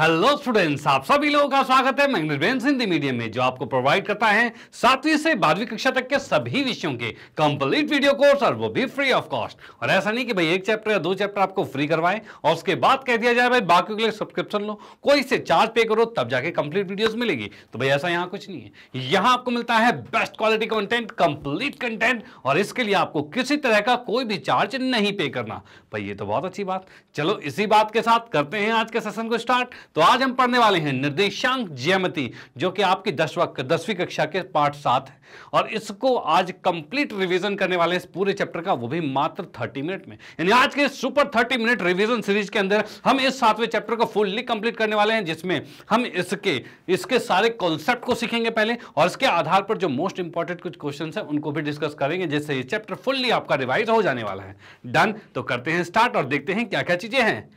hello students आप सभी लोगों का स्वागत है मैं हिंदी मीडियम में जो आपको प्रोवाइड करता है सातवीं से बारहवीं कक्षा तक के सभी विषयों के कंप्लीट वीडियो कोर्स और वो भी फ्री ऑफ कॉस्ट और ऐसा नहीं कि भाई एक चैप्टर या दो चैप्टर आपको फ्री करवाएं और उसके बाद कह दिया जाए भाई बाकी के लिए सब्सक्रिप्शन लो कोई से चार्ज पे करो तब जाके कंप्लीट वीडियोज मिलेगी तो भाई ऐसा यहाँ कुछ नहीं है यहाँ आपको मिलता है best quality content complete content और इसके लिए आपको किसी तरह का कोई भी चार्ज नहीं पे करना भाई ये तो बहुत अच्छी बात चलो इसी बात के साथ करते हैं आज के सेशन को स्टार्ट तो आज हम पढ़ने वाले हैं निर्देशांक ज्यामिति जो कि आपकी दसवा दसवीं कक्षा के पाठ सात है और इसको आज कंप्लीट रिवीजन करने वाले इस पूरे चैप्टर का वो भी मात्र थर्टी मिनट में यानी आज के super thirty minute revision series के अंदर हम इस सातवें चैप्टर को फुल्ली कंप्लीट करने वाले हैं जिसमें हम इसके इसके सारे कॉन्सेप्ट को सीखेंगे पहले और इसके आधार पर जो मोस्ट इंपॉर्टेंट कुछ क्वेश्चन है उनको भी डिस्कस करेंगे जिससे ये चैप्टर फुल्ली आपका रिवाइज हो जाने वाला है डन तो करते हैं स्टार्ट और देखते हैं क्या क्या चीजें हैं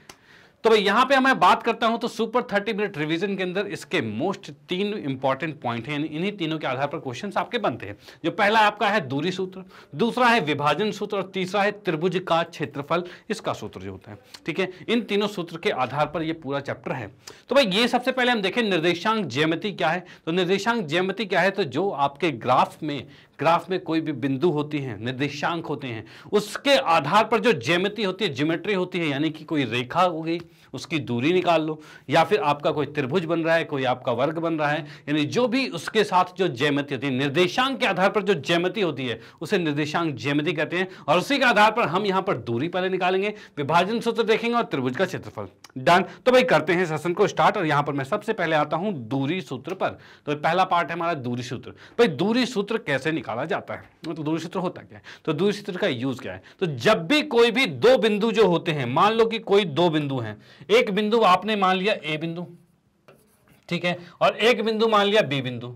तो भाई यहां पे मैं बात करता हूं तो सुपर थर्टी मिनट रिवीजन के अंदर इसके मोस्ट तीन इंपॉर्टेंट पॉइंट हैं इन्हीं तीनों के आधार पर क्वेश्चन आपके बनते हैं जो पहला आपका है दूरी सूत्र दूसरा है विभाजन सूत्र और तीसरा है त्रिभुज का क्षेत्रफल इसका सूत्र जो होता है ठीक है इन तीनों सूत्र के आधार पर यह पूरा चैप्टर है तो भाई ये सबसे पहले हम देखें निर्देशांक जयमती क्या है तो निर्देशांक जयमती क्या है तो जो आपके ग्राफ में ग्राफ में कोई भी बिंदु होती है निर्देशांक होते हैं उसके आधार पर जो जैमिति होती है ज्योमेट्री होती है यानी कि कोई रेखा हो गई उसकी दूरी निकाल लो या फिर आपका कोई त्रिभुज बन रहा है कोई आपका वर्ग बन रहा है यानी जो भी उसके साथ जो जयमति होती है निर्देशांक के आधार पर जो जयमति होती है उसे निर्देशांक जयमति कहते हैं और उसी के आधार पर हम यहाँ पर दूरी पहले निकालेंगे विभाजन सूत्र देखेंगे और त्रिभुज का क्षेत्रफल डन तो भाई करते हैं सेशन को स्टार्ट और यहाँ पर मैं सबसे पहले आता हूं दूरी सूत्र पर तो पहला पार्ट है हमारा दूरी सूत्र भाई दूरी सूत्र कैसे निकाला जाता है मतलब तो दूरी सूत्र होता क्या है तो दूरी सूत्र का यूज क्या है तो जब भी कोई भी दो बिंदु जो होते हैं मान लो कि कोई दो बिंदु हैं एक बिंदु आपने मान लिया ए बिंदु ठीक है और एक बिंदु मान लिया बी बिंदु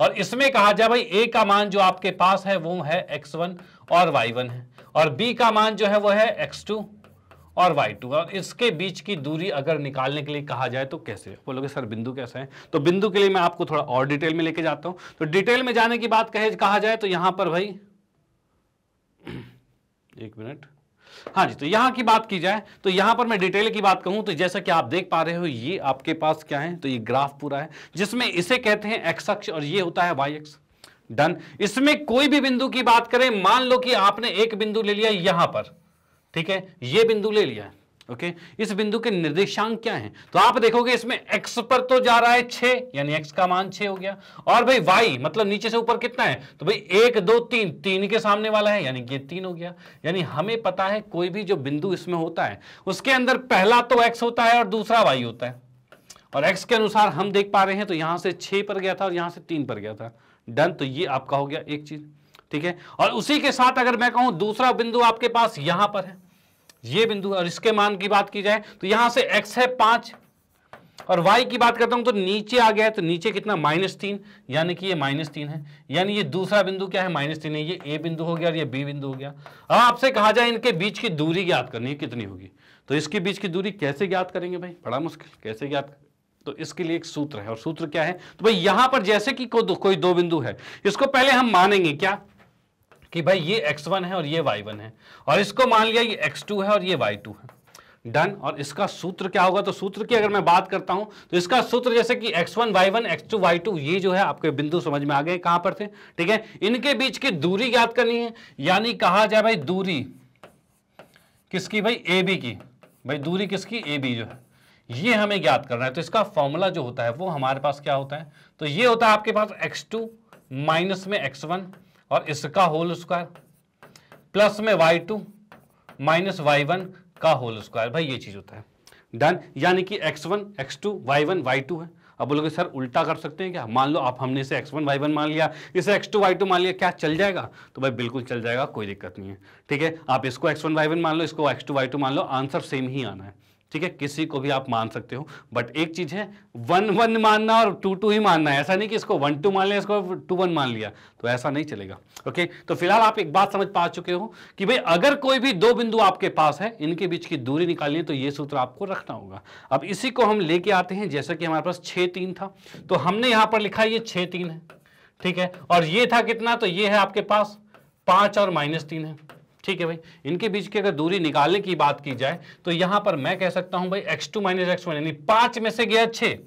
और इसमें कहा जाए भाई ए का मान जो आपके पास है वो है एक्स वन और वाई वन है और बी का मान जो है वो है एक्स टू और वाई टू और इसके बीच की दूरी अगर निकालने के लिए कहा जाए तो कैसे बोलोगे सर बिंदु कैसे है तो बिंदु के लिए मैं आपको थोड़ा और डिटेल में लेके जाता हूं तो डिटेल में जाने की बात कहे कहा जाए तो यहां पर भाई एक मिनट हाँ जी तो यहाँ की बात की जाए तो यहाँ पर मैं डिटेल की बात कहूँ तो जैसा कि आप देख पा रहे हो ये आपके पास क्या है तो ये ग्राफ पूरा है जिसमें इसे कहते हैं एक्स अक्ष और ये होता है वाई एक्स डन इसमें कोई भी बिंदु की बात करें मान लो कि आपने एक बिंदु ले लिया यहां पर ठीक है ये बिंदु ले लिया है ओके इस बिंदु के निर्देशांक क्या हैं तो आप देखोगे इसमें x पर तो जा रहा है छे यानी x का मान छे हो गया और भाई y मतलब नीचे से ऊपर कितना है तो भाई एक दो तीन तीन के सामने वाला है यानी ये तीन हो गया यानी हमें पता है कोई भी जो बिंदु इसमें होता है उसके अंदर पहला तो x होता है और दूसरा वाई होता है और एक्स के अनुसार हम देख पा रहे हैं तो यहां से छे पर गया था और यहां से तीन पर गया था डन तो ये आपका हो गया एक चीज़ ठीक है और उसी के साथ अगर मैं कहूं दूसरा बिंदु आपके पास यहां पर है ये बिंदु और इसके मान की बात की जाए तो यहां से एक्स है पांच और वाई की बात करता हूं तो नीचे आ गया है तो नीचे कितना माइनस तीन यानी कि ये माइनस तीन है यानी ये दूसरा बिंदु क्या है माइनस तीन है ये ए बिंदु हो गया और ये बी बिंदु हो गया अब आपसे कहा जाए इनके बीच की दूरी ज्ञात करनी है कितनी होगी तो इसके बीच की दूरी कैसे ज्ञात करेंगे भाई बड़ा मुश्किल कैसे ज्ञात तो इसके लिए एक सूत्र है और सूत्र क्या है तो भाई यहां पर जैसे कि को, कोई दो बिंदु है इसको पहले हम मानेंगे क्या कि भाई ये x1 है और ये y1 है और इसको मान लिया ये x2 है और ये y2 है डन और इसका सूत्र क्या होगा तो सूत्र की अगर मैं बात करता हूं तो इसका सूत्र जैसे कि x1 y1 x2 y2 ये जो है आपके बिंदु समझ में आ गए कहां पर थे ठीक है इनके बीच की दूरी ज्ञात करनी है यानी कहा जाए भाई दूरी किसकी भाई ए बी की भाई दूरी किसकी ए बी जो है ये हमें ज्ञात करना है तो इसका फॉर्मूला जो होता है वो हमारे पास क्या होता है तो ये होता है आपके पास एक्स टू माइनस में एक्स वन और इसका होल स्क्वायर प्लस में Y two minus Y one का होल स्क्वायर भाई ये चीज़ होता है डन यानी कि X one X two Y one Y two है अब बोलोगे सर उल्टा कर सकते हैं क्या मान लो आप हमने इसे एक्स वन वाई वन मान लिया इसे एक्स टू वाई टू मान लिया क्या चल जाएगा तो भाई बिल्कुल चल जाएगा कोई दिक्कत नहीं है ठीक है आप इसको एक्स वन वाई वन मान लो इसको एक्स टू वाई टू मान लो आंसर सेम ही आना है ठीक है किसी को भी आप मान सकते हो बट एक चीज है वन वन मानना और टू टू ही मानना है ऐसा नहीं कि इसको वन टू मान लिया इसको टू वन मान लिया तो ऐसा नहीं चलेगा ओके तो फिलहाल आप एक बात समझ पा चुके हो कि भाई अगर कोई भी दो बिंदु आपके पास है इनके बीच की दूरी निकालनी है तो ये सूत्र आपको रखना होगा अब इसी को हम लेके आते हैं जैसा कि हमारे पास छह तीन था तो हमने यहां पर लिखा ये छह तीन है ठीक है और ये था कितना तो ये है आपके पास पांच और माइनस तीन है ठीक है भाई इनके बीच की अगर दूरी निकालने की बात की जाए तो यहां पर मैं कह सकता हूं भाई X two minus X one यानी पांच में से गया छे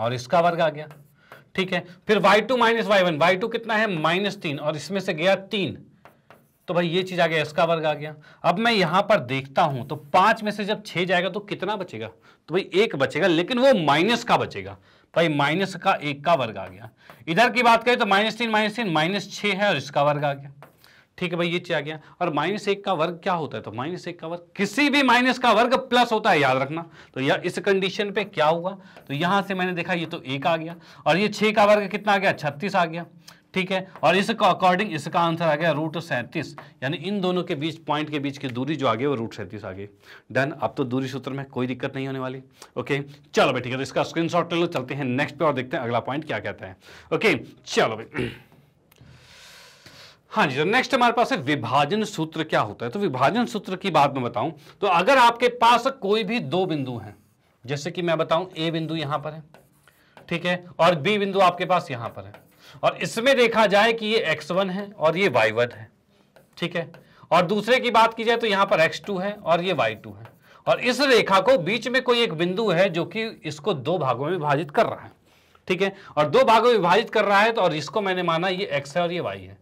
और इसका वर्ग आ गया ठीक है फिर Y two minus Y one Y two कितना है माइनस तीन और इसमें से गया तीन तो भाई ये चीज आ गया इसका वर्ग आ गया अब मैं यहां पर देखता हूं तो पांच में से जब छह जाएगा तो कितना बचेगा तो भाई एक बचेगा लेकिन वो माइनस का बचेगा भाई माइनस का एक का वर्ग आ गया इधर की बात करें तो माइनस तीन माइनस तीन माइनस छ है और इसका वर्ग आ गया ठीक है भाई ये चीज आ गया और माइनस एक का वर्ग क्या होता है तो माइनस एक का वर्ग किसी भी माइनस का वर्ग प्लस होता है याद रखना तो यह इस कंडीशन पे क्या हुआ तो यहां से मैंने देखा ये तो एक आ गया और ये छह का वर्ग कितना आ गया छत्तीस आ गया ठीक है और इस अकॉर्डिंग इसका आंसर आ गया रूट सैंतीस यानी इन दोनों के बीच पॉइंट के बीच की दूरी जो आ गई वो रूट सैंतीस आ गई डन अब तो दूरी सूत्र में कोई दिक्कत नहीं होने वाली ओके चलो भाई ठीक है तो इसका स्क्रीनशॉट ले लो चलते हैं नेक्स्ट पे और देखते हैं अगला पॉइंट क्या कहता है ओके चलो भाई हाँ जी सर तो नेक्स्ट हमारे पास है विभाजन सूत्र क्या होता है तो विभाजन सूत्र की बात मैं बताऊं तो अगर आपके पास कोई भी दो बिंदु हैं जैसे कि मैं बताऊं ए बिंदु यहां पर है ठीक है और बी बिंदु आपके पास यहां पर है और इसमें देखा जाए कि ये एक्स वन है और ये वाई वन है ठीक है और दूसरे की बात की जाए तो यहां पर एक्स टू है और ये वाई टू है और इस रेखा को बीच में कोई एक बिंदु है जो कि इसको दो भागों में विभाजित कर रहा है ठीक है और दो भागों में विभाजित कर रहा है तो और इसको मैंने माना ये एक्स है और ये वाई है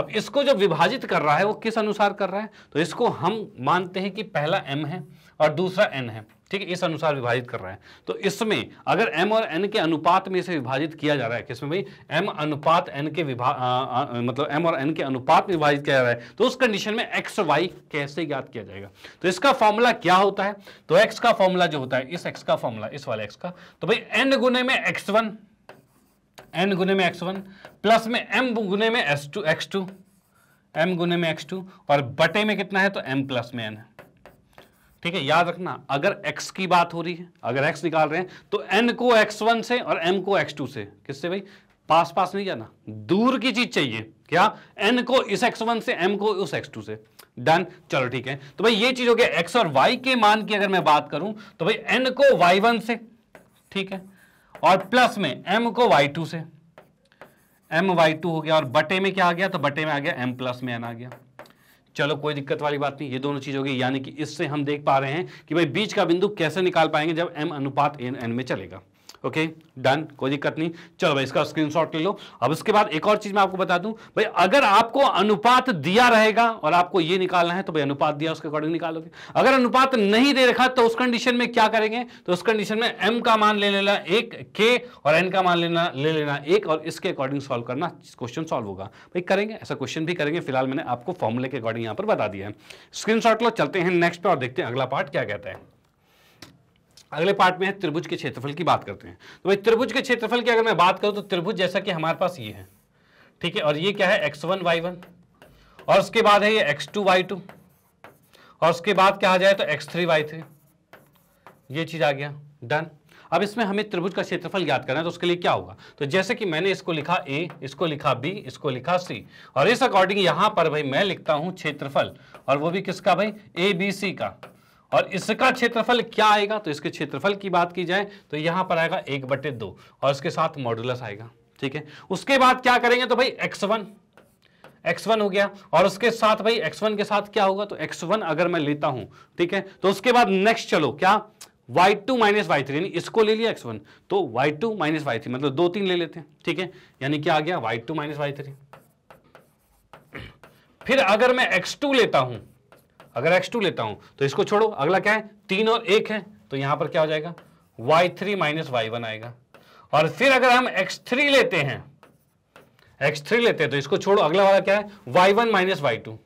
अब इसको जब विभाजित कर रहा है वो किस अनुसार कर रहा है तो इसको हम मानते हैं कि पहला एम है और दूसरा एन है ठीक है इस अनुसार विभाजित कर रहा है तो इसमें अगर एम और एन के अनुपात में इसे विभाजित किया जा रहा है किसमें भाई एम अनुपात एन के विभाग मतलब एम और एन के अनुपात में विभाजित किया जा रहा है तो उस कंडीशन में एक्स वाई कैसे ज्ञात किया जाएगा तो इसका फॉर्मूला क्या होता है तो एक्स का फॉर्मूला जो होता है इस एक्स का फॉर्मूला इस वाले एक्स का तो भाई एन गुने में एक्स वन एन गुने में एक्स वन प्लस में एम गुने में S two X two M गुने में एक्स टू और बटे में कितना है तो एम प्लस में एन है ठीक है याद रखना अगर x की बात हो रही है अगर x निकाल रहे हैं तो n को x1 से और m को x2 से किससे भाई पास पास नहीं जाना दूर की चीज चाहिए क्या n को इस x1 से m को उस x2 से डन चलो ठीक है तो भाई ये चीज हो गया x और y के मान की अगर मैं बात करूं तो भाई n को y1 से ठीक है और प्लस में m को y2 से m y2 हो गया और बटे में क्या आ गया तो बटे में आ गया m प्लस में n आ गया चलो कोई दिक्कत वाली बात नहीं ये दोनों चीज हो गई यानी कि इससे हम देख पा रहे हैं कि भाई बीच का बिंदु कैसे निकाल पाएंगे जब m अनुपात n n में चलेगा ओके डन कोई दिक्कत नहीं चलो भाई इसका स्क्रीनशॉट ले लो अब उसके बाद एक और चीज मैं आपको बता दूं भाई अगर आपको अनुपात दिया रहेगा और आपको ये निकालना है तो भाई अनुपात दिया उसके अकॉर्डिंग निकालोगे अगर अनुपात नहीं दे रखा तो उस कंडीशन में क्या करेंगे तो उस कंडीशन में एम का मान ले लेना एक के और एन का मान लेना ले लेना एक और इसके अकॉर्डिंग सॉल्व करना क्वेश्चन सॉल्व होगा भाई करेंगे ऐसा क्वेश्चन भी करेंगे फिलहाल मैंने आपको फॉर्मुले के अकॉर्डिंग यहाँ पर बता दिया है स्क्रीन लो चलते हैं नेक्स्ट पे और देखते हैं अगला पार्ट क्या कहता है अगले पार्ट में है त्रिभुज के क्षेत्रफल की बात करते हैं तो भाई त्रिभुज के क्षेत्रफल की अगर मैं बात करूं तो त्रिभुज जैसा कि हमारे पास ये है ठीक है और ये क्या है एक्स वन वाई वन और उसके बाद है ये एक्स टू वाई टू और उसके बाद क्या आ जाए तो एक्स थ्री वाई थ्री ये चीज़ आ गया डन अब इसमें हमें त्रिभुज का क्षेत्रफल ज्ञात करना है तो उसके लिए क्या होगा तो जैसे कि मैंने इसको लिखा ए इसको लिखा बी इसको लिखा सी और इस अकॉर्डिंग यहां पर भाई मैं लिखता हूँ क्षेत्रफल और वो भी किसका भाई ए बी सी का और इसका क्षेत्रफल क्या आएगा तो इसके क्षेत्रफल की बात की जाए तो यहां पर आएगा एक बटे दो और इसके साथ मॉडुलस आएगा ठीक है उसके बाद क्या करेंगे तो भाई एक्स वन एक्स वन हो गया और उसके साथ भाई एक्स वन के साथ क्या होगा तो एक्स वन अगर मैं लेता हूं ठीक है तो उसके बाद नेक्स्ट चलो क्या Y two minus Y three यानी इसको ले लिया एक्स वन तो Y two minus Y three मतलब दो तीन ले लेते हैं ठीक है यानी क्या आ गया Y two minus Y three फिर अगर मैं एक्स टू लेता हूं अगर एक्स टू लेता हूं तो इसको छोड़ो अगला क्या है तीन और एक है तो यहां पर क्या हो जाएगा Y three minus Y one आएगा और फिर अगर हम एक्स थ्री लेते हैं एक्स थ्री लेते हैं तो इसको छोड़ो अगला वाला क्या है Y one minus Y two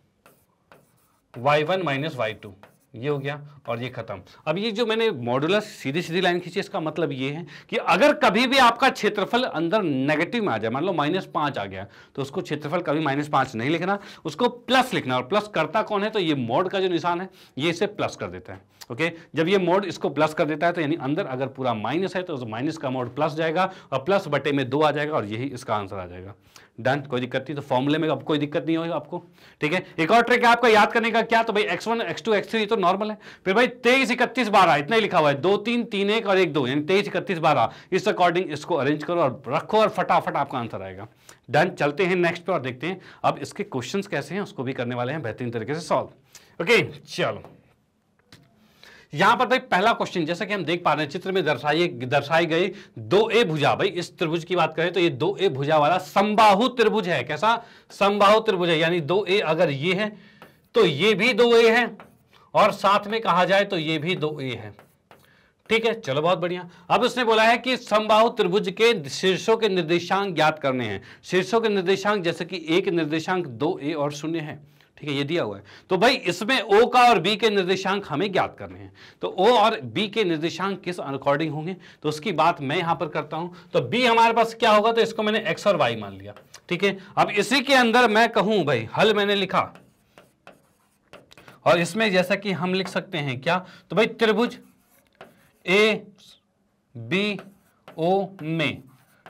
Y one minus Y two ये हो गया और ये खत्म अब ये जो मैंने मॉडुलर सीधी सीधी लाइन खींची इसका मतलब ये है कि अगर कभी भी आपका क्षेत्रफल अंदर नेगेटिव में आ जाए मान लो माइनस पांच आ गया तो उसको क्षेत्रफल कभी माइनस पांच नहीं लिखना उसको प्लस लिखना और प्लस करता कौन है तो ये मोड का जो निशान है ये इसे प्लस कर देता है ओके जब ये मोड इसको प्लस कर देता है तो यानी अंदर अगर पूरा माइनस है तो माइनस का मोड प्लस जाएगा और प्लस बटे में दो आ जाएगा और यही इसका आंसर आ जाएगा डन कोई दिक्कत नहीं तो फॉर्मूले में अब कोई दिक्कत नहीं होगी आपको ठीक है एक और ट्रिक है आपका याद करने का क्या तो भाई X one X two X three तो नॉर्मल है फिर भाई तेईस इकतीस बारह इतना ही लिखा हुआ है दो तीन तीन एक और एक दो यानी तेईस इकतीस बारह इस अकॉर्डिंग इसको अरेंज करो और रखो और फटाफट आपका आंसर आएगा डन चलते हैं नेक्स्ट पे और देखते हैं अब इसके क्वेश्चन कैसे हैं उसको भी करने वाले हैं बेहतरीन तरीके से सॉल्व ओके चलो यहां पर भाई पहला क्वेश्चन जैसा कि हम देख पा रहे हैं चित्र में दर्शाई दर्शाई गई दो ए भुजा भाई इस त्रिभुज की बात करें तो ये दो ए भुजा वाला संबाहु त्रिभुज है कैसा संबाहु त्रिभुज है यानी दो ए अगर ये है तो ये भी दो ए है और साथ में कहा जाए तो ये भी दो ए है ठीक है चलो बहुत बढ़िया अब उसने बोला है कि समबाहु त्रिभुज के शीर्षों के निर्देशांक ज्ञात करने हैं शीर्षों के निर्देशांक जैसे कि एक निर्देशांक दो ए और शून्य है ठीक है ये दिया हुआ है तो भाई इसमें ओ का और बी के निर्देशांक हमें ज्ञात करने हैं तो ओ और बी के निर्देशांक किस अकॉर्डिंग होंगे तो उसकी बात मैं यहां पर करता हूं तो बी हमारे पास क्या होगा तो इसको मैंने एक्स और वाई मान लिया ठीक है अब इसी के अंदर मैं कहूं भाई हल मैंने लिखा और इसमें जैसा कि हम लिख सकते हैं क्या तो भाई त्रिभुज ए बी ओ में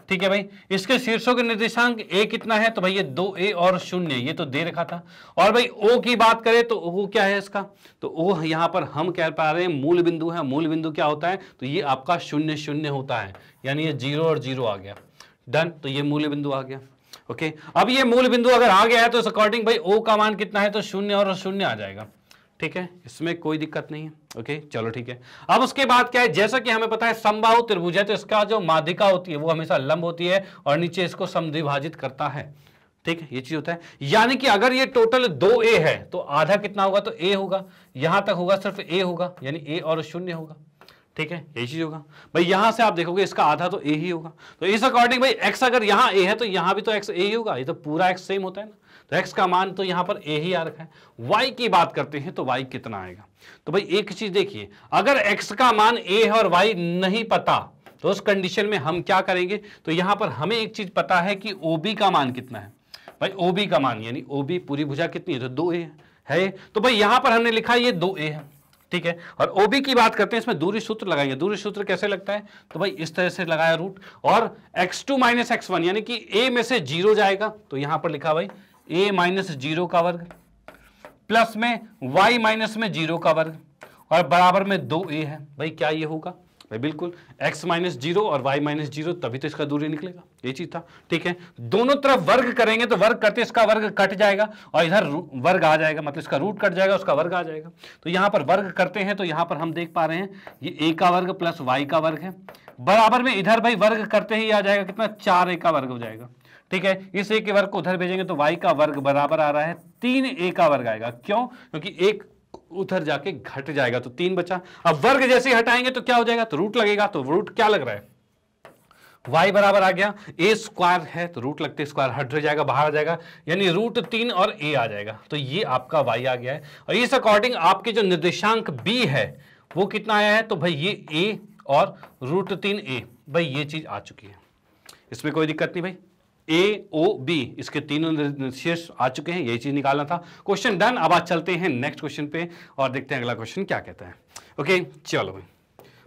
ठीक है भाई इसके शीर्षों के निर्देशांक ए कितना है तो भाई ये दो ए और शून्य ये तो दे रखा था और भाई ओ की बात करें तो ओ क्या है इसका तो ओ यहां पर हम कह पा रहे हैं मूल बिंदु है मूल बिंदु क्या होता है तो ये आपका शून्य शून्य होता है यानी ये जीरो और जीरो आ गया डन तो ये मूल बिंदु आ गया ओके अब ये मूल बिंदु अगर आ गया है तो इस अकॉर्डिंग भाई ओ का मान कितना है तो शून्य और शून्य आ जाएगा ठीक है इसमें कोई दिक्कत नहीं है ओके चलो ठीक है अब उसके बाद क्या है जैसा कि हमें पता है संभाव त्रिभुज है तो इसका जो माधिका होती है वो हमेशा लंब होती है और नीचे इसको समद्विभाजित करता है ठीक है ये चीज होता है यानी कि अगर ये टोटल दो ए है तो आधा कितना होगा तो ए होगा यहां तक होगा सिर्फ ए होगा यानी ए और शून्य होगा ठीक है ये चीज होगा भाई यहां से आप देखोगे इसका आधा तो ए ही होगा तो इस अकॉर्डिंग भाई एक्स अगर यहां ए है तो यहाँ भी तो एक्स ए ही होगा ये तो पूरा एक्स सेम होता है ना तो एक्स का मान तो यहाँ पर ए ही आ रखा है वाई की बात करते हैं तो वाई कितना आएगा तो भाई एक चीज देखिए अगर एक्स का मान ए है और वाई नहीं पता तो उस कंडीशन में हम क्या करेंगे तो यहाँ पर हमें एक चीज पता है कि ओ का मान कितना है भाई ओ का मान यानी ओबी पूरी भुजा कितनी है तो दो ए है, है तो भाई यहां पर हमने लिखा ये दो ए है ठीक है और ओबी की बात करते हैं इसमें दूरी सूत्र लगाएंगे दूरी सूत्र कैसे लगता है तो भाई इस तरह से लगाया रूट और X two minus X one यानी कि ए में से जीरो जाएगा तो यहां पर लिखा भाई ए माइनस जीरो का वर्ग प्लस में वाई माइनस में जीरो का वर्ग और बराबर में दो ए है भाई क्या ये होगा भाई बिल्कुल एक्स माइनस जीरो और वाई माइनस जीरो तभी तो इसका दूरी निकलेगा ये चीज था ठीक है दोनों तरफ वर्ग करेंगे तो वर्ग करते इसका वर्ग कट जाएगा और इधर वर्ग आ जाएगा मतलब इसका रूट कट जाएगा उसका वर्ग आ जाएगा तो यहां पर वर्ग करते हैं तो यहां पर हम देख पा रहे हैं ये ए का वर्ग प्लस वाई का वर्ग है बराबर में इधर भाई वर्ग करते ही आ जाएगा कितना चार ए का वर्ग हो जाएगा ठीक है इस ए के वर्ग को उधर भेजेंगे तो वाई का वर्ग बराबर आ रहा है तीन ए का वर्ग आएगा क्यों क्योंकि एक उधर जाके घट जाएगा तो तीन बचा अब वर्ग जैसे हटाएंगे तो क्या हो जाएगा तो रूट लगेगा तो रूट क्या लग रहा है y बराबर आ गया a स्क्वायर है तो रूट लगते स्क्वायर हट जाएगा बाहर आ जाएगा यानी रूट तीन और ए आ जाएगा तो ये आपका y आ गया है और इस अकॉर्डिंग आपके जो निर्देशांक b है वो कितना आया है तो भाई ये a और रूट तीन ए भाई ये चीज़ आ चुकी है इसमें कोई दिक्कत नहीं भाई ए ओ बी इसके तीनों शीर्ष आ चुके हैं यही चीज निकालना था क्वेश्चन डन अब आज चलते हैं नेक्स्ट क्वेश्चन पे और देखते हैं अगला क्वेश्चन क्या कहता है ओके चलो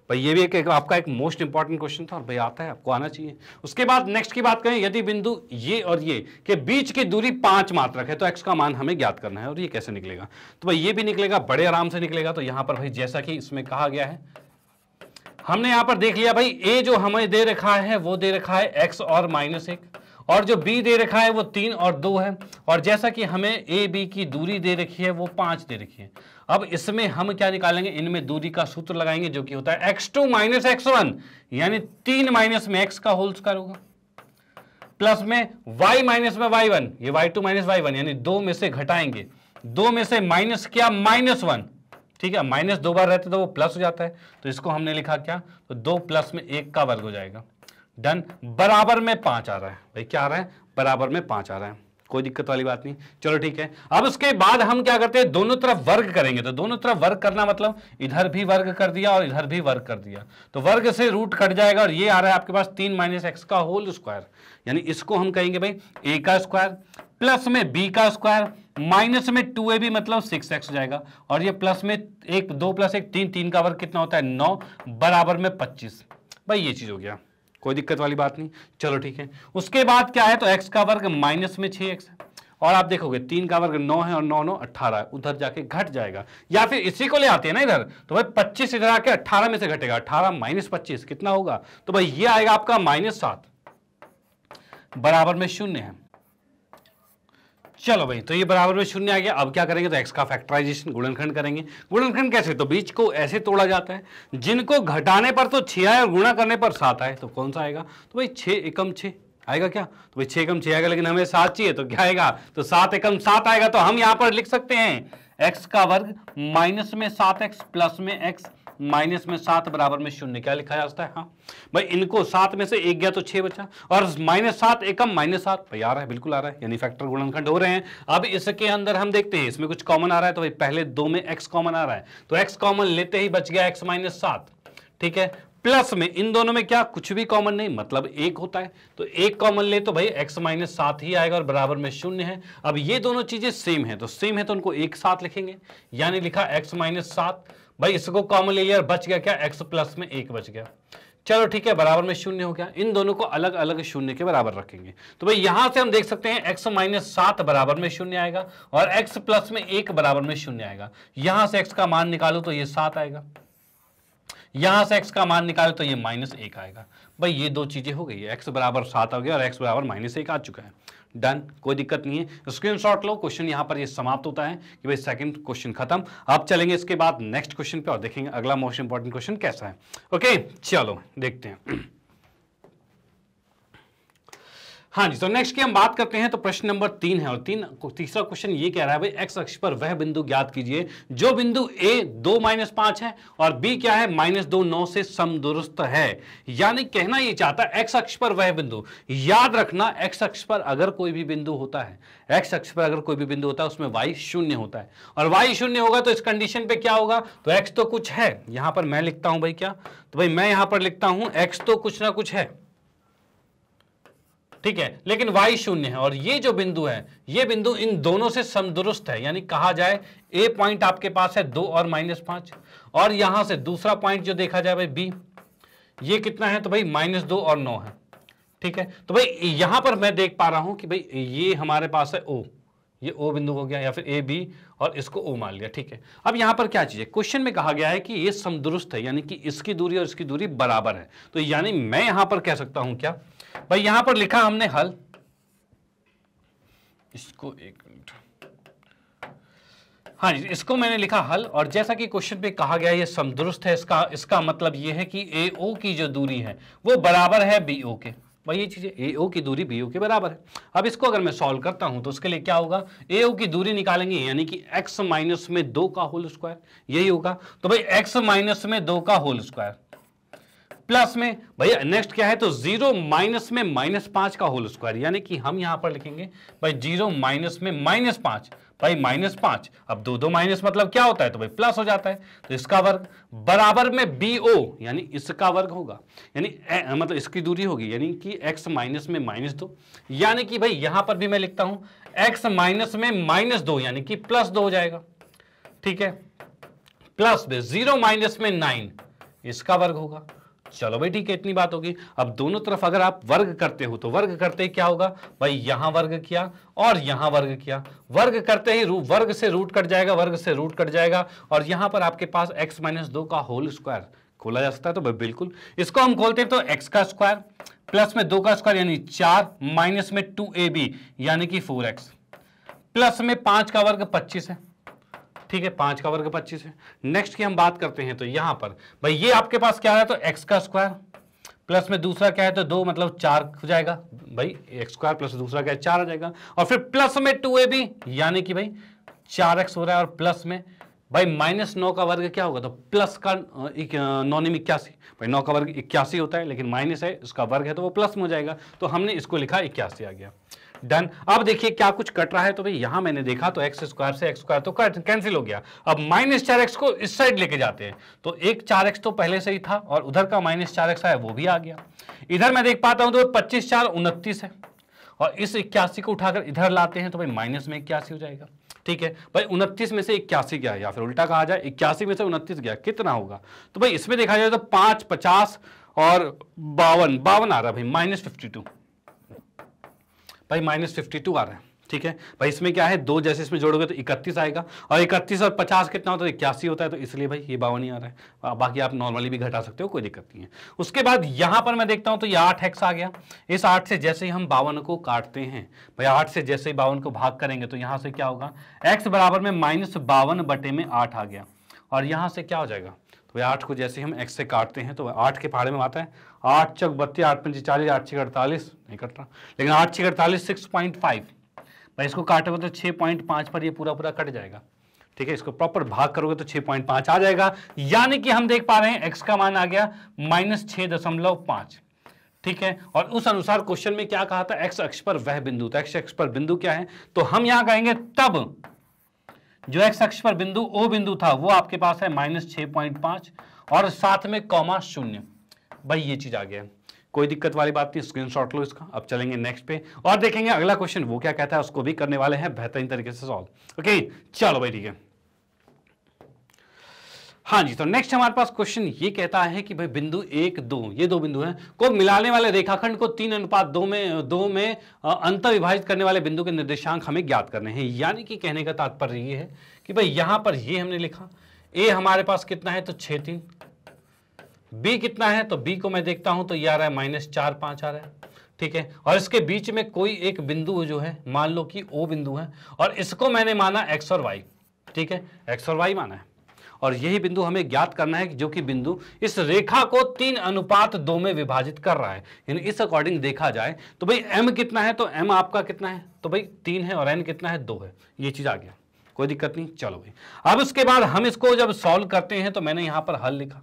भाई ये भी एक, एक आपका एक मोस्ट इंपॉर्टेंट क्वेश्चन था और भाई आता है आपको आना चाहिए उसके बाद नेक्स्ट की बात करें यदि बिंदु ये और ये के बीच की दूरी पांच मात्रक है तो एक्स का मान हमें ज्ञात करना है और ये कैसे निकलेगा तो भाई ये भी निकलेगा बड़े आराम से निकलेगा तो यहां पर भाई जैसा कि इसमें कहा गया है हमने यहां पर देख लिया भाई ए जो हमें दे रखा है वो दे रखा है एक्स और माइनस एक और जो बी दे रखा है वो तीन और दो है और जैसा कि हमें ए बी की दूरी दे रखी है वो पाँच दे रखी है अब इसमें हम क्या निकालेंगे इनमें दूरी का सूत्र लगाएंगे जो कि होता है X two minus X one यानी तीन माइनस में एक्स का होल स्क्वायर होगा प्लस में वाई माइनस में वाई वन ये Y two minus Y one यानी दो में से घटाएंगे दो में से माइनस क्या माइनस वन ठीक है माइनस दो बार रहते तो वो प्लस हो जाता है तो इसको हमने लिखा क्या तो दो प्लस में एक का वर्ग हो जाएगा डन बराबर में पांच आ रहा है भाई क्या आ रहा है बराबर में पांच आ रहा है कोई दिक्कत वाली बात नहीं चलो ठीक है अब उसके बाद हम क्या करते हैं दोनों तरफ वर्ग करेंगे तो दोनों तरफ वर्ग करना मतलब इधर भी वर्ग कर दिया और इधर भी वर्ग कर दिया तो वर्ग से रूट कट जाएगा और ये आ रहा है आपके पास तीन माइनस एक्स का होल स्क्वायर यानी इसको हम कहेंगे भाई ए का स्क्वायर प्लस में बी का स्क्वायर माइनस में टू ए भी मतलब सिक्स एक्स जाएगा और ये प्लस में एक दो प्लस एक तीन तीन का वर्ग कितना होता है नौ बराबर में पच्चीस भाई ये चीज़ हो गया कोई दिक्कत वाली बात नहीं चलो ठीक है उसके बाद क्या है तो एक्स का वर्ग माइनस में छः एक्स है और आप देखोगे तीन का वर्ग नौ है और नौ नौ अट्ठारह है उधर जाके घट जाएगा या फिर इसी को ले आते हैं ना इधर तो भाई पच्चीस इधर आके अट्ठारह में से घटेगा अट्ठारह माइनस पच्चीस कितना होगा तो भाई ये आएगा आपका माइनस सात बराबर में शून्य है चलो भाई तो ये बराबर में शून्य आ गया अब क्या करेंगे तो एक्स का फैक्टराइजेशन गुणनखंड करेंगे गुणनखंड कैसे तो बीच को ऐसे तोड़ा जाता है जिनको घटाने पर तो छह आए और गुणा करने पर सात आए तो कौन सा आएगा तो भाई छः एकम छः आएगा क्या तो भाई छः एकम छः आएगा लेकिन हमें सात चाहिए तो क्या आएगा तो सात एकम सात आएगा तो हम यहाँ पर लिख सकते हैं एक्स का वर्ग माइनस में सात एक्स प्लस में एक्स माइनस में सात बराबर में शून्य क्या लिखा जा सकता है हाँ भाई इनको सात में से एक गया तो छह बचा और माइनस सात एकम माइनस सात भाई आ रहा है बिल्कुल आ रहा है यानी फैक्टर गुणनखंड हो रहे हैं अब इसके अंदर हम देखते हैं इसमें कुछ कॉमन आ रहा है तो भाई पहले दो में एक्स कॉमन आ रहा है तो एक्स कॉमन लेते ही बच गया एक्स माइनस सात ठीक है प्लस में इन दोनों में क्या कुछ भी कॉमन नहीं मतलब एक होता है तो एक कॉमन ले तो भाई एक्स माइनस सात ही आएगा और बराबर में शून्य है अब ये दोनों चीजें सेम है तो सेम है तो उनको एक साथ लिखेंगे यानी लिखा एक्स माइनस सात भाई इसको कॉमन ले लिया बच गया क्या एक्स प्लस में एक बच गया चलो ठीक है बराबर में शून्य हो गया इन दोनों को अलग अलग शून्य के बराबर रखेंगे तो भाई यहां से हम देख सकते हैं x माइनस सात बराबर में शून्य आएगा और x प्लस में एक बराबर में शून्य आएगा यहां से x का मान निकालो तो ये सात आएगा यहां से x का मान निकालो तो ये माइनस एक आएगा भाई ये दो चीजें हो गई है एक्स बराबर सात आ गया और एक्स बराबर माइनस एक आ चुका है डन कोई दिक्कत नहीं है स्क्रीनशॉट लो क्वेश्चन यहां पर ये समाप्त होता है कि भाई सेकंड क्वेश्चन खत्म अब चलेंगे इसके बाद नेक्स्ट क्वेश्चन पे और देखेंगे अगला मोस्ट इंपॉर्टेंट क्वेश्चन कैसा है ओके चलो देखते हैं हाँ जी तो नेक्स्ट की हम बात करते हैं तो प्रश्न नंबर तीन है और तीन तीसरा क्वेश्चन ये कह रहा है भाई एक्स अक्ष पर वह बिंदु ज्ञात कीजिए जो बिंदु ए दो माइनस पांच है और बी क्या है माइनस दो नौ से दुरुस्त है यानी कहना ये चाहता है एक्स अक्ष पर वह बिंदु याद रखना एक्स अक्ष पर अगर कोई भी बिंदु होता है एक्स अक्ष पर अगर कोई भी बिंदु होता है उसमें वाई शून्य होता है और वाई शून्य होगा तो इस कंडीशन पे क्या होगा तो एक्स तो कुछ है यहां पर मैं लिखता हूं भाई क्या तो भाई मैं यहां पर लिखता हूं एक्स तो कुछ ना कुछ है ठीक है लेकिन वाई शून्य है और ये जो बिंदु है ये बिंदु इन दोनों से समदुरुस्त है यानी कहा जाए a पॉइंट आपके पास है दो और माइनस पांच और यहां से दूसरा पॉइंट जो देखा जाए भाई बी ये कितना है तो भाई माइनस दो और नौ है ठीक है तो भाई यहां पर मैं देख पा रहा हूं कि भाई ये हमारे पास है ओ ये ओ बिंदु हो गया या फिर ए बी और इसको ओ मान लिया ठीक है अब यहां पर क्या चीज़ है क्वेश्चन में कहा गया है कि ये समदुरुस्त है यानी कि इसकी दूरी और इसकी दूरी बराबर है तो यानी मैं यहां पर कह सकता हूं क्या भाई यहां पर लिखा हमने हल इसको एक मिनट हाँ जी इसको मैंने लिखा हल और जैसा कि क्वेश्चन पे कहा गया ये समदुरुस्त है इसका इसका मतलब ये है कि ए ओ की जो दूरी है वो बराबर है बी ओ के भाई ये चीज़ें ए ओ की दूरी बी ओ के बराबर है अब इसको अगर मैं सॉल्व करता हूं तो उसके लिए क्या होगा ए ओ की दूरी निकालेंगे यानी कि एक्स माइनस में दो का होल स्क्वायर यही होगा तो भाई एक्स माइनस में दो का होल स्क्वायर प्लस में भैया नेक्स्ट क्या है तो जीरो माइनस में माइनस पांच का होल स्क्वायर यानी कि हम यहां पर लिखेंगे भाई जीरो माइनस में माइनस पांच भाई माइनस पांच अब दो दो माइनस मतलब क्या होता है तो भाई प्लस हो जाता है तो इसका वर्ग बराबर में बी ओ यानी इसका वर्ग होगा यानी मतलब इसकी दूरी होगी यानी कि एक्स माइनस में माइनस दो यानी कि भाई यहां पर भी मैं लिखता हूं एक्स माइनस में माइनस दो यानी कि प्लस दो हो जाएगा ठीक है प्लस में जीरो माइनस में नाइन इसका वर्ग होगा चलो भाई ठीक है इतनी बात होगी अब दोनों तरफ अगर आप वर्ग करते हो तो वर्ग करते ही क्या होगा भाई यहां वर्ग किया और यहां वर्ग किया वर्ग करते ही वर्ग से रूट कट जाएगा वर्ग से रूट कट जाएगा और यहां पर आपके पास x माइनस दो का होल स्क्वायर खोला जा सकता है तो भाई बिल्कुल इसको हम खोलते हैं तो x का स्क्वायर प्लस में दो का स्क्वायर यानी चार माइनस में टू ए बी यानी कि फोर एक्स प्लस में पांच का वर्ग पच्चीस है ठीक है पांच का वर्ग पच्चीस है नेक्स्ट की हम बात करते हैं तो यहां पर भाई ये आपके पास क्या है तो एक्स का स्क्वायर प्लस में दूसरा क्या है तो दो मतलब चार हो जाएगा भाई एक्स स्क्वायर प्लस दूसरा क्या है चार हो जाएगा और फिर प्लस में टू ए बी यानी कि भाई चार एक्स हो रहा है और प्लस में भाई माइनस नौ का वर्ग क्या होगा तो प्लस का नॉनिम इक्यासी भाई नौ का वर्ग इक्यासी होता है लेकिन माइनस है उसका वर्ग है तो वो प्लस में हो जाएगा तो हमने इसको लिखा इक्यासी आ गया डन अब देखिए क्या कुछ कट रहा है तो भाई यहां मैंने देखा तो एक्स स्क्वायर से एक्स स्क्वायर तो कैंसिल हो गया अब माइनस चार एक्स को इस साइड लेके जाते हैं तो एक चार एक्स तो पहले से ही था और उधर का माइनस चार एक्स आया वो भी आ गया इधर मैं देख पाता हूं तो पच्चीस चार उनतीस है और इस इक्यासी को उठाकर इधर लाते हैं तो भाई माइनस में इक्यासी हो जाएगा ठीक है भाई उनतीस में से इक्यासी गया या फिर उल्टा कहा जाए इक्यासी में से उनतीस गया कितना होगा तो भाई इसमें देखा जाए तो पांच पचास और बावन बावन आ रहा है भाई माइनस फिफ्टी टू भाई माइनस फिफ्टी टू आ रहा है ठीक है भाई इसमें क्या है दो जैसे इसमें जोड़ोगे तो इकतीस आएगा और इकतीस और पचास कितना होता है तो इक्यासी होता है तो इसलिए भाई ये बावन ही आ रहा है बाकी आप नॉर्मली भी घटा सकते हो कोई दिक्कत नहीं है उसके बाद यहाँ पर मैं देखता हूँ तो ये आठ एक्स आ गया इस आठ से जैसे ही हम बावन को काटते हैं भाई आठ से जैसे ही बावन को भाग करेंगे तो यहाँ से क्या होगा एक्स बराबर में माइनस बावन बटे में आठ आ गया और यहाँ से क्या हो जाएगा तो आठ को जैसे हम एक्स से काटते हैं तो आठ के पहाड़े में आता है आठ चौक बत्तीस आठ पंच चालीस आठ छः अड़तालीस नहीं कट रहा लेकिन आठ छः अड़तालीस सिक्स पॉइंट फाइव भाई इसको काटोगे तो छः पॉइंट पाँच पर ये पूरा पूरा कट जाएगा ठीक है इसको प्रॉपर भाग करोगे तो छः पॉइंट पाँच आ जाएगा यानी कि हम देख पा रहे हैं एक्स का मान आ गया माइनस छः दशमलव पाँच ठीक है और उस अनुसार क्वेश्चन में क्या कहा था एक्स अक्ष पर वह बिंदु तो एक्स अक्ष पर बिंदु क्या है तो हम यहाँ कहेंगे तब जो एक्स अक्ष पर बिंदु ओ बिंदु था वो आपके पास है माइनस छः पॉइंट पाँच और साथ में कौमा शून्य भाई ये चीज आ गया है कोई दिक्कत वाली बात नहीं स्क्रीनशॉट लो इसका अब चलेंगे नेक्स्ट पे और देखेंगे अगला क्वेश्चन वो क्या कहता है उसको भी करने वाले हैं बेहतरीन तरीके से सॉल्व ओके चलो भाई ठीक है हाँ जी तो नेक्स्ट हमारे पास क्वेश्चन ये कहता है कि भाई बिंदु एक दो ये दो बिंदु हैं को मिलाने वाले रेखाखंड को तीन अनुपात दो में दो में अंतर विभाजित करने वाले बिंदु के निर्देशांक हमें ज्ञात करने हैं यानी कि कहने का तात्पर्य ये है कि भाई यहाँ पर ये हमने लिखा ए हमारे पास कितना है तो छः तीन बी कितना है तो बी को मैं देखता हूं तो ये आ रहा है माइनस चार पांच आ रहा है ठीक है और इसके बीच में कोई एक बिंदु जो है मान लो कि ओ बिंदु है और इसको मैंने माना एक्स और वाई ठीक है एक्स और वाई माना है और यही बिंदु हमें ज्ञात करना है कि जो कि बिंदु इस रेखा को तीन अनुपात दो में विभाजित कर रहा है यानी इस अकॉर्डिंग देखा जाए तो भाई एम कितना है तो एम आपका कितना है तो भाई तीन है और एन कितना है दो है ये चीज़ आ गया कोई दिक्कत नहीं चलो भाई अब उसके बाद हम इसको जब सॉल्व करते हैं तो मैंने यहां पर हल लिखा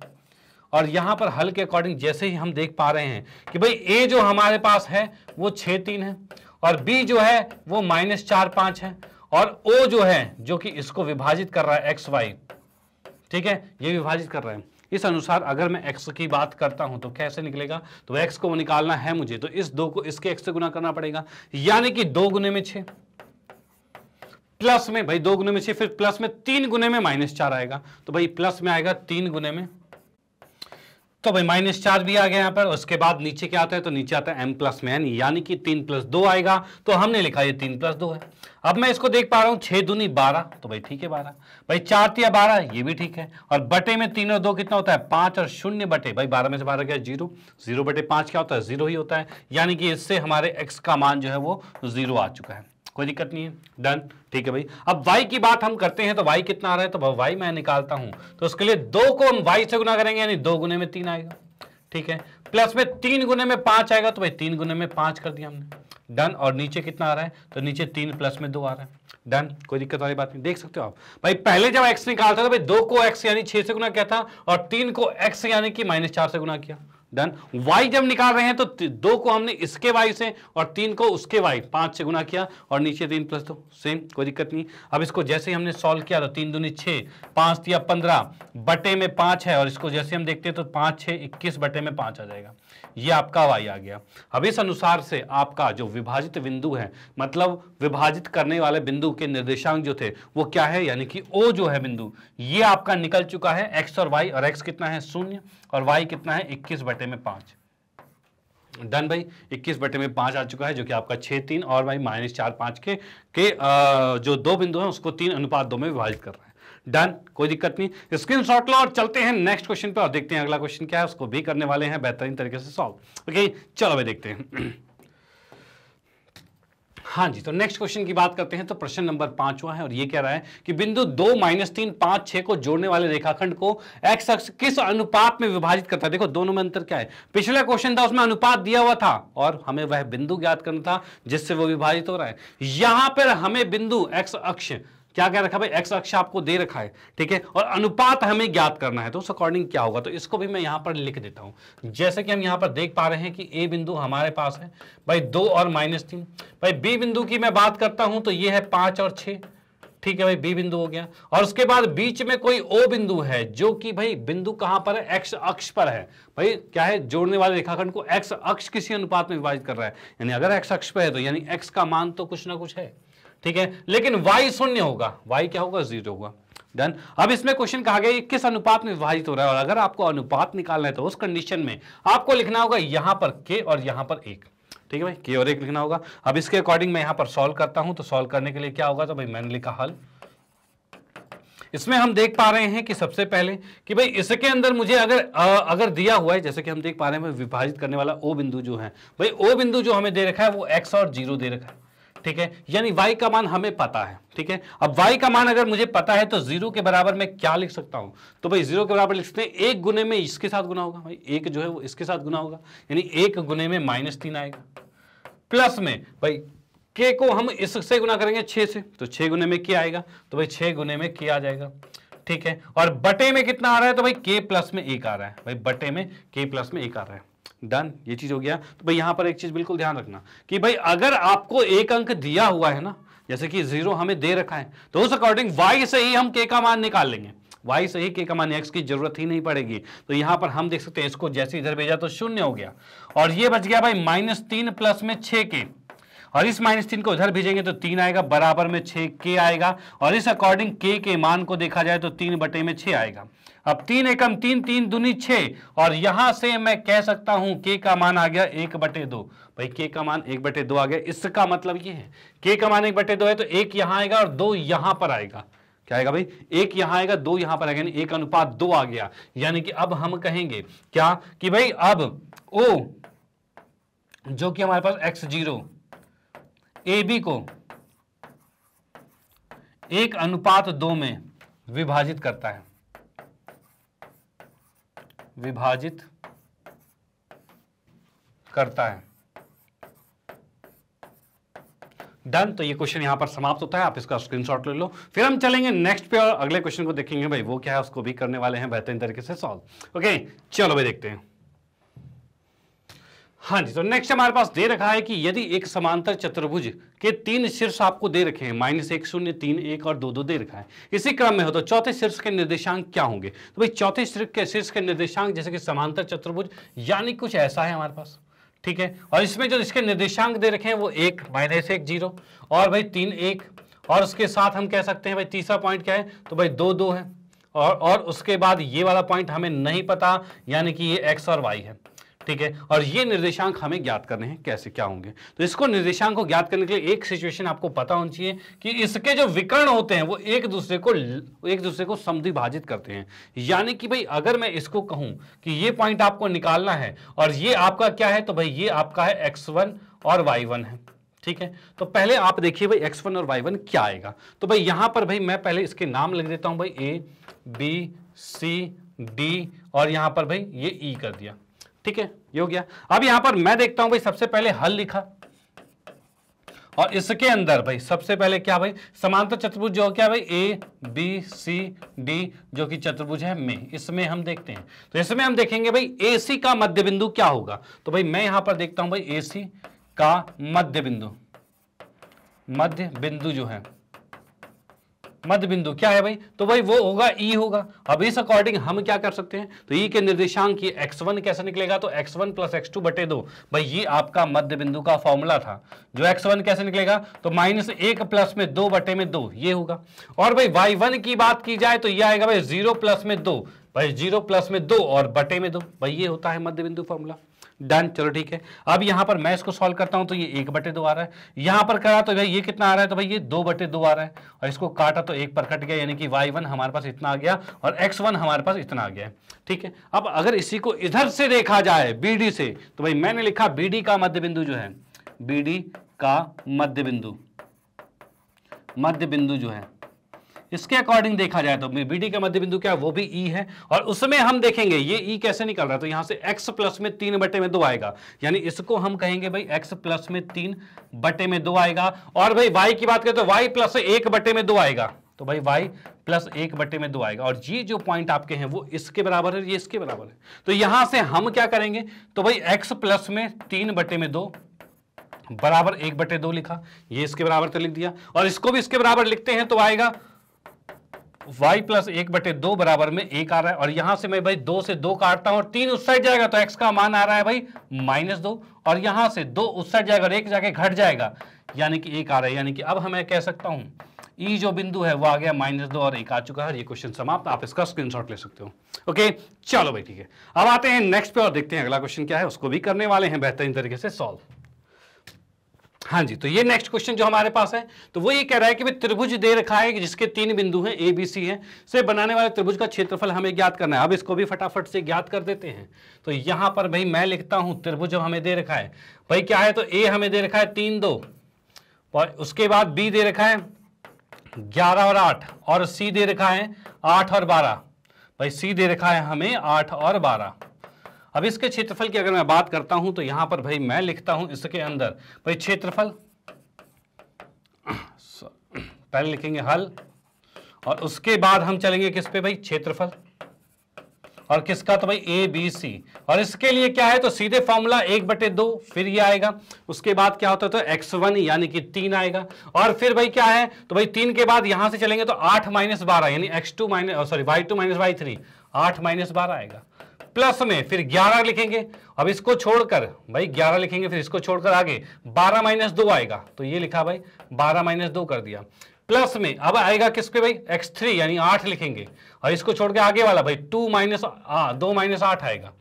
और यहां पर हल के अकॉर्डिंग जैसे ही हम देख पा रहे हैं कि भाई ए जो हमारे पास है वो छह तीन है और बी जो है वो माइनस चार पांच है और ओ जो है जो कि इसको विभाजित कर रहा है एक्स वाई ठीक है ये विभाजित कर रहे हैं इस अनुसार अगर मैं एक्स की बात करता हूं तो कैसे निकलेगा तो एक्स को निकालना है मुझे तो इस दो को इसके एक्स से गुना करना पड़ेगा यानी कि दो गुने में छे प्लस में भाई दो गुने में छे फिर प्लस में तीन गुने में माइनस चार आएगा तो भाई प्लस में आएगा तीन गुने में तो भाई माइनस चार भी आ गया यहाँ पर उसके बाद नीचे क्या आता है तो नीचे आता है एम प्लस में एन यानी कि तीन प्लस दो आएगा तो हमने लिखा ये तीन प्लस दो है अब मैं इसको देख पा रहा हूँ छः दूनी बारह तो भाई ठीक है बारह भाई चार तिया बारह ये भी ठीक है और बटे में तीन और दो कितना होता है पाँच और शून्य बटे भाई बारह में से बारह गया जीरो जीरो बटे पांच क्या होता है जीरो ही होता है यानी कि इससे हमारे एक्स का मान जो है वो जीरो आ चुका है कोई दिक्कत नहीं है डन ठीक है भाई अब वाई की बात हम करते हैं तो वाई कितना आ रहा है तो वाई मैं निकालता हूं तो उसके लिए दो को हम वाई से गुना करेंगे यानी दो गुने में तीन आएगा ठीक है प्लस में तीन गुने में पांच आएगा तो भाई तीन गुने में पांच कर दिया हमने डन और नीचे कितना आ रहा है तो नीचे तीन प्लस में दो आ रहा है डन कोई दिक्कत वाली बात नहीं देख सकते हो आप भाई पहले जब एक्स निकालता था तो भाई दो को एक्स यानी छह से गुना किया था और तीन को एक्स यानी कि माइनस चार से गुना किया डन वाई जब निकाल रहे हैं तो दो को हमने इसके वाई से और तीन को उसके वाई पांच से गुना किया और नीचे तीन प्लस दो सेम कोई दिक्कत नहीं अब इसको जैसे ही हमने सॉल्व किया तो तीन दूनी छः पाँच दिया पंद्रह बटे में पाँच है और इसको जैसे हम देखते हैं तो पाँच छः इक्कीस बटे में पाँच आ जाएगा ये आपका वाई आ गया अब इस अनुसार से आपका जो विभाजित बिंदु है मतलब विभाजित करने वाले बिंदु के निर्देशांक जो थे वो क्या है यानी कि ओ जो है बिंदु ये आपका निकल चुका है एक्स और वाई और एक्स कितना है शून्य और वाई कितना है इक्कीस बटे में पाँच डन भाई इक्कीस बटे में पाँच आ चुका है जो कि आपका छः तीन और भाई माइनस चार पाँच के के आ, जो दो बिंदु हैं उसको तीन अनुपात दो में विभाजित कर रहे हैं डन कोई दिक्कत नहीं स्क्रीन शॉट लो और चलते हैं नेक्स्ट क्वेश्चन पे और देखते हैं अगला क्वेश्चन क्या है उसको भी करने वाले हैं बेहतरीन तरीके से सॉल्व ओके चलो भाई देखते हैं हाँ जी तो नेक्स्ट क्वेश्चन की बात करते हैं तो प्रश्न नंबर पांचवा है और ये कह रहा है कि बिंदु दो माइनस तीन पांच छह को जोड़ने वाले रेखाखंड को एक्स अक्ष किस अनुपात में विभाजित करता है देखो दोनों में अंतर क्या है पिछला क्वेश्चन था उसमें अनुपात दिया हुआ था और हमें वह बिंदु ज्ञात करना था जिससे वो विभाजित हो रहा है यहां पर हमें बिंदु एक्स अक्ष क्या क्या रखा भाई एक्स अक्ष आपको दे रखा है ठीक है और अनुपात हमें ज्ञात करना है तो उस अकॉर्डिंग क्या होगा तो इसको भी मैं यहाँ पर लिख देता हूँ जैसे कि हम यहाँ पर देख पा रहे हैं कि ए बिंदु हमारे पास है भाई दो और माइनस तीन भाई बी बिंदु की मैं बात करता हूँ तो ये है पांच और छ ठीक है भाई बी बिंदु हो गया और उसके बाद बीच में कोई ओ बिंदु है जो कि भाई बिंदु कहां पर है एक्स अक्ष पर है भाई क्या है जोड़ने वाले रेखाखंड को एक्स अक्ष किसी अनुपात में विभाजित कर रहा है यानी अगर एक्स अक्ष पर है तो यानी एक्स का मान तो कुछ ना कुछ है ठीक है लेकिन वाई शून्य होगा वाई क्या होगा जीरो होगा डन अब इसमें क्वेश्चन कहा गया किस अनुपात में विभाजित हो रहा है और अगर आपको अनुपात निकालना है तो उस कंडीशन में आपको लिखना होगा यहां पर के और यहां पर एक ठीक है भाई के और एक लिखना होगा अब इसके अकॉर्डिंग मैं यहां पर सॉल्व करता हूं तो सॉल्व करने के लिए क्या होगा तो भाई मैंने लिखा हल इसमें हम देख पा रहे हैं कि सबसे पहले कि भाई इसके अंदर मुझे अगर आ, अगर दिया हुआ है जैसे कि हम देख पा रहे हैं विभाजित करने वाला ओ बिंदु जो है भाई ओ बिंदु जो हमें दे रखा है वो एक्स और जीरो दे रखा है ठीक है यानी वाई का मान हमें पता है ठीक है अब वाई का मान अगर मुझे पता है तो जीरो के बराबर मैं क्या लिख सकता हूं तो भाई जीरो के बराबर लिख सकते हैं एक गुने में इसके साथ गुना होगा भाई एक जो है वो इसके साथ गुना होगा यानी एक गुने में माइनस तीन आएगा प्लस में भाई के को हम इससे गुना करेंगे छे से तो छह गुने में के आएगा तो भाई छह गुने में के आ जाएगा ठीक है और बटे में कितना आ रहा है तो भाई के प्लस में एक आ रहा है भाई बटे में के प्लस में एक आ रहा है डन ये चीज हो गया तो भाई यहां पर एक चीज बिल्कुल ध्यान रखना कि भाई अगर आपको एक अंक दिया हुआ है ना जैसे कि जीरो हमें दे रखा है तो उस अकॉर्डिंग वाई से ही हम के का मान निकाल लेंगे वाई से ही के का मान एक्स की जरूरत ही नहीं पड़ेगी तो यहां पर हम देख सकते हैं इसको जैसे इधर भेजा तो शून्य हो गया और ये बच गया भाई माइनस तीन प्लस में छ के और इस माइनस तीन को उधर भेजेंगे तो तीन आएगा बराबर में छ के आएगा और इस अकॉर्डिंग के के मान को देखा जाए तो तीन बटे में छ आएगा अब तीन एकम तीन तीन दूनी छे और यहां से मैं कह सकता हूं के का मान आ गया एक बटे दो भाई के का मान एक बटे दो आ गया इसका मतलब ये है के का मान एक बटे दो है तो एक यहां आएगा और दो यहां पर आएगा क्या आएगा भाई एक यहां आएगा दो यहां पर आएगा यानी एक अनुपात दो आ गया यानी कि अब हम कहेंगे क्या कि भाई अब ओ जो कि हमारे पास एक्स जीरो ए बी को एक अनुपात दो में विभाजित करता है विभाजित करता है डन तो ये क्वेश्चन यहां पर समाप्त होता है आप इसका स्क्रीनशॉट ले लो फिर हम चलेंगे नेक्स्ट पे और अगले क्वेश्चन को देखेंगे भाई वो क्या है उसको भी करने वाले हैं बेहतरीन तरीके से सॉल्व ओके चलो भाई देखते हैं हाँ जी तो नेक्स्ट हमारे पास दे रखा है कि यदि एक समांतर चतुर्भुज के तीन शीर्ष आपको दे रखे हैं माइनस एक शून्य तीन एक और दो दो दे रखा है इसी क्रम में हो तो चौथे शीर्ष के निर्देशांक क्या होंगे तो भाई चौथे शीर्ष के शीर्ष के निर्देशांक जैसे कि समांतर चतुर्भुज यानी कुछ ऐसा है हमारे पास ठीक है और इसमें जो इसके निर्देशांक दे रखे हैं वो एक माइनस एक जीरो और भाई तीन एक और उसके साथ हम कह सकते हैं भाई तीसरा पॉइंट क्या है तो भाई दो दो है और और उसके बाद ये वाला पॉइंट हमें नहीं पता यानी कि ये एक्स और वाई है ठीक है और ये निर्देशांक हमें ज्ञात करने हैं कैसे क्या होंगे तो इसको निर्देशांक को ज्ञात करने के लिए एक सिचुएशन आपको पता होनी चाहिए कि इसके जो विकर्ण होते हैं वो एक दूसरे को एक दूसरे को समिभाजित करते हैं यानी कि भाई अगर मैं इसको कहूं कि ये पॉइंट आपको निकालना है और ये आपका क्या है तो भाई ये आपका है एक्स वन और वाई वन है ठीक है तो पहले आप देखिए भाई एक्स वन और वाई वन क्या आएगा तो भाई यहां पर भाई मैं पहले इसके नाम लिख देता हूं भाई ए बी सी डी और यहां पर भाई ये ई e कर दिया ठीक है ये हो गया अब यहां पर मैं देखता हूं भाई सबसे पहले हल लिखा और इसके अंदर भाई सबसे पहले क्या भाई समांतर चतुर्भुज जो क्या भाई ए बी सी डी जो कि चतुर्भुज है में इसमें हम देखते हैं तो इसमें हम देखेंगे भाई ए सी का मध्य बिंदु क्या होगा तो भाई मैं यहां पर देखता हूं भाई ए सी का मध्य बिंदु मध्य बिंदु जो है मध्य बिंदु क्या है भाई तो भाई वो होगा ई e होगा अब इस अकॉर्डिंग हम क्या कर सकते हैं तो ई e के निर्देशांक की वन कैसे निकलेगा तो X one plus X two बटे दो भाई ये आपका मध्य बिंदु का फॉर्मूला था जो एक्स वन कैसे निकलेगा तो माइनस एक प्लस में दो बटे में दो ये होगा और भाई y1 की बात की जाए तो ये आएगा भाई जीरो प्लस में दो भाई जीरो प्लस में दो और बटे में दो भाई ये होता है मध्य बिंदु फॉर्मूला डन चलो ठीक है अब यहां पर मैं इसको सॉल्व करता हूं तो ये एक बटे दो आ रहा है यहां पर करा तो भाई ये कितना आ रहा है तो भाई ये दो बटे दो आ रहा है और इसको काटा तो एक पर कट गया यानी कि वाई वन हमारे पास इतना आ गया और एक्स वन हमारे पास इतना आ गया ठीक है अब अगर इसी को इधर से देखा जाए बी डी से तो भाई मैंने लिखा बी का मध्य बिंदु जो है बी का मध्य बिंदु मध्य बिंदु जो है इसके अकॉर्डिंग देखा जाए तो बी डी का मध्य बिंदु क्या है वो भी ई e है और उसमें हम देखेंगे ये ई e कैसे निकल रहा है तो यहाँ से एक्स प्लस में तीन बटे में दो आएगा यानी इसको हम कहेंगे भाई एक्स प्लस में तीन बटे में दो आएगा और भाई वाई की बात करें तो वाई प्लस एक बटे में दो आएगा तो भाई वाई प्लस एक बटे में दो आएगा और ये जो पॉइंट आपके हैं वो इसके बराबर है ये इसके बराबर है तो यहां से हम क्या करेंगे तो भाई एक्स प्लस में तीन बटे में दो बराबर एक बटे दो लिखा ये इसके बराबर तो लिख दिया और इसको भी इसके बराबर लिखते हैं तो आएगा वाई प्लस एक बटे दो बराबर में एक आ रहा है और यहां से मैं भाई दो से दो काटता हूं और तीन उस साइड जाएगा तो एक्स का मान आ रहा है भाई माइनस दो और यहां से दो उस साइड जाएगा और एक जाके घट जाएगा यानी कि एक आ रहा है यानी कि अब हमें कह सकता हूं ई जो बिंदु है वो आ गया माइनस दो और एक आ चुका है ये क्वेश्चन समाप्त आप इसका स्क्रीनशॉट ले सकते हो ओके चलो भाई ठीक है अब आते हैं नेक्स्ट पे और देखते हैं अगला क्वेश्चन क्या है उसको भी करने वाले हैं बेहतरीन तरीके से सॉल्व हाँ जी तो ये नेक्स्ट क्वेश्चन जो हमारे पास है तो वो ये कह रहा है कि भाई त्रिभुज दे रखा है जिसके तीन बिंदु हैं ए बी सी है से बनाने वाले त्रिभुज का क्षेत्रफल हमें ज्ञात करना है अब इसको भी फटाफट से ज्ञात कर देते हैं तो यहां पर भाई मैं लिखता हूं त्रिभुज हमें दे रखा है भाई क्या है तो ए हमें दे रखा है तीन दो और उसके बाद बी दे रखा है ग्यारह और आठ और सी दे रखा है आठ और बारह भाई सी दे रखा है हमें आठ और बारह अब इसके क्षेत्रफल की अगर मैं बात करता हूं तो यहां पर भाई मैं लिखता हूं इसके अंदर भाई क्षेत्रफल पहले लिखेंगे हल और उसके बाद हम चलेंगे किस पे भाई क्षेत्रफल और किसका तो भाई ए बी सी और इसके लिए क्या है तो सीधे फॉर्मूला एक बटे दो फिर ये आएगा उसके बाद क्या होता है तो एक्स वन यानी कि तीन आएगा और फिर भाई क्या है तो भाई तीन के बाद यहां से चलेंगे तो आठ माइनस बारह यानी X two minus sorry Y two minus Y three आठ माइनस बारह आएगा प्लस में फिर 11 लिखेंगे अब इसको छोड़कर भाई 11 लिखेंगे फिर इसको छोड़कर आगे 12 माइनस दो आएगा तो ये लिखा भाई 12 माइनस दो कर दिया प्लस में अब आएगा किसके भाई एक्स थ्री यानी आठ लिखेंगे और इसको छोड़कर आगे वाला भाई टू माइनस दो माइनस आठ आएगा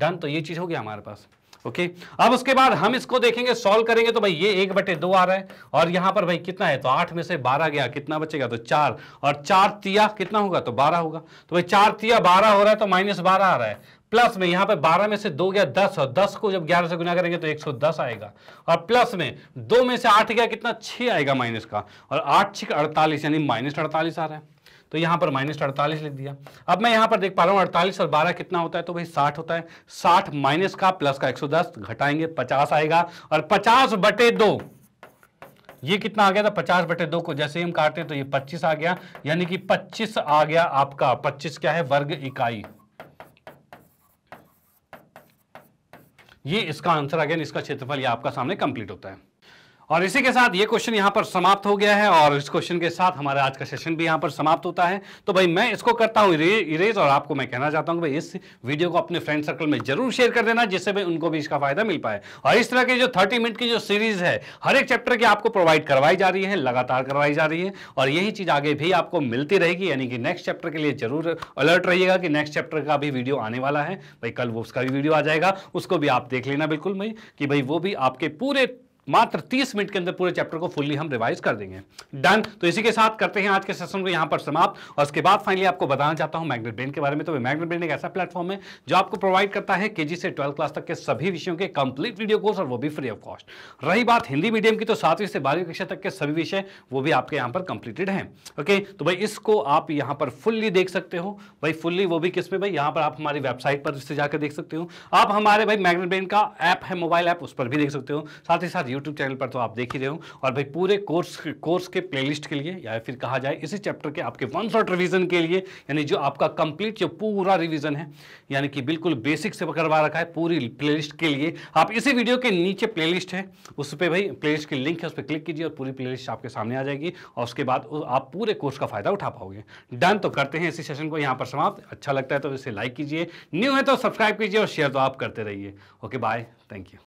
डन तो ये चीज़ हो गया हमारे पास ओके अब उसके बाद हम इसको देखेंगे सॉल्व करेंगे तो भाई ये एक बटे दो आ रहा है और यहां पर भाई कितना है तो आठ में से बारह गया कितना बचेगा तो चार और चार तिया कितना होगा तो बारह होगा तो भाई चार तिया बारह हो रहा है तो माइनस बारह आ रहा है प्लस में यहाँ पे 12 में से दो गया 10 और 10 को जब 11 से गुना करेंगे तो 110 आएगा और प्लस में दो में से आठ गया कितना 6 आएगा माइनस का और आठ छिक अड़तालीस यानी माइनस अड़तालीस आ रहा है तो यहाँ पर माइनस अड़तालीस लिख दिया अब मैं यहाँ पर देख पा रहा हूँ अड़तालीस और बारह कितना होता है तो भाई साठ होता है साठ माइनस का प्लस का एक सौ दस घटाएंगे पचास आएगा और पचास बटे दो ये कितना आ गया था पचास बटे दो को जैसे ही हम काटते हैं तो ये पच्चीस आ गया यानी कि पच्चीस आ गया आपका पच्चीस क्या है वर्ग इकाई ये इसका आंसर आ गया इसका क्षेत्रफल ये आपका सामने कंप्लीट होता है और इसी के साथ ये क्वेश्चन यहाँ पर समाप्त हो गया है और इस क्वेश्चन के साथ हमारा आज का सेशन भी यहाँ पर समाप्त होता है तो भाई मैं इसको करता हूँ इरेज और आपको मैं कहना चाहता हूँ भाई इस वीडियो को अपने फ्रेंड सर्कल में जरूर शेयर कर देना जिससे भाई उनको भी इसका फायदा मिल पाए और इस तरह की जो थर्टी मिनट की जो सीरीज है हर एक चैप्टर की आपको प्रोवाइड करवाई जा रही है लगातार करवाई जा रही है और यही चीज़ आगे भी आपको मिलती रहेगी यानी कि नेक्स्ट चैप्टर के लिए जरूर अलर्ट रहिएगा कि नेक्स्ट चैप्टर का भी वीडियो आने वाला है भाई कल वो उसका भी वीडियो आ जाएगा उसको भी आप देख लेना बिल्कुल भाई कि भाई वो भी आपके पूरे मात्र 30 मिनट के अंदर पूरे चैप्टर को फुल्ली हम रिवाइज कर देंगे डन तो इसी के साथ करते हैं आज के सेशन को यहां पर समाप्त और उसके बाद फाइनली आपको बताना चाहता हूं मैग्नेट ब्रेन के बारे में तो मैग्नेट ब्रेन एक ऐसा प्लेटफॉर्म है जो आपको प्रोवाइड करता है के से ट्वेल्थ क्लास तक के सभी विषयों के कंप्लीट वीडियो कोर्स और वो भी फ्री ऑफ कॉस्ट रही बात हिंदी मीडियम की तो सातवीं से बारहवीं कक्षा तक के सभी विषय वो भी आपके यहां पर कंप्लीटेड है ओके तो भाई इसको आप यहां पर फुल्ली देख सकते हो भाई फुल्ली वो भी किसमें भाई यहां पर आप हमारी वेबसाइट पर जाकर देख सकते हो आप हमारे भाई मैग्नेट ब्रेन का ऐप है मोबाइल ऐप उस पर भी देख सकते हो साथ ही साथ यूट्यूब चैनल पर तो आप देख ही रहे हो और भाई पूरे कोर्स कोर्स के प्लेलिस्ट के लिए या फिर कहा जाए इसी चैप्टर के आपके वन शॉट रिविजन के लिए यानी जो आपका कंप्लीट जो पूरा रिविजन है यानी कि बिल्कुल बेसिक से करवा रखा है पूरी प्लेलिस्ट के लिए आप इसी वीडियो के नीचे प्लेलिस्ट है उस पर भाई प्लेलिस्ट की लिंक है उस पर क्लिक कीजिए और पूरी प्लेलिस्ट आपके सामने आ जाएगी और उसके बाद आप पूरे कोर्स का फायदा उठा पाओगे डन तो करते हैं इसी सेशन को यहाँ पर समाप्त अच्छा लगता है तो इसे लाइक कीजिए न्यू है तो सब्सक्राइब कीजिए और शेयर तो आप करते रहिए ओके बाय थैंक यू